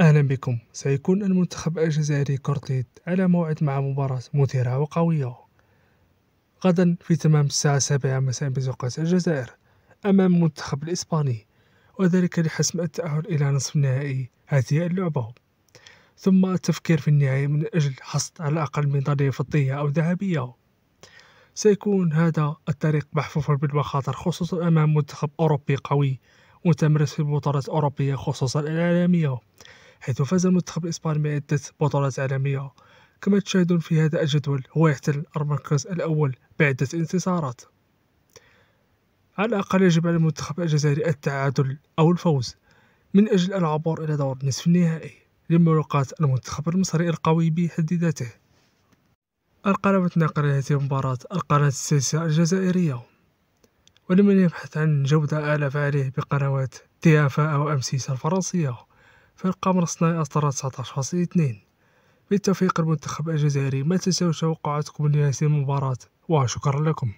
أهلا بكم سيكون المنتخب الجزائري كورتيت على موعد مع مباراة مثيرة وقوية غدا في تمام الساعة السابعة مساء بتوقيت الجزائر أمام المنتخب الإسباني وذلك لحسم التأهل إلى نصف النهائي هذه اللعبة ثم التفكير في النهائي من أجل حصد على الأقل ميدالية فضية أو ذهبية سيكون هذا الطريق محفوفا بالمخاطر خصوصا أمام منتخب أوروبي قوي متمرس في البطولات الأوروبية خصوصا الإعلامية حيث فاز المنتخب الإسباني بعدة بطولات عالمية كما تشاهدون في هذا الجدول هو يحتل المركز الأول بعدة انتصارات على الأقل يجب على المنتخب الجزائري التعادل أو الفوز من أجل العبور إلى دور نصف النهائي لملاقاة المنتخب المصري القوي بحد ذاته القناة تناقل هذه المباراة القناة السادسة الجزائرية ولمن يبحث عن جودة أعلى فعليه بقنوات تيافا أو أمسيس الفرنسية القمر الصناعي أصدر 19.2 بالتوفيق المنتخب الجزائري ما تنسوا توقعاتكم لهذه المباراة وشكرا لكم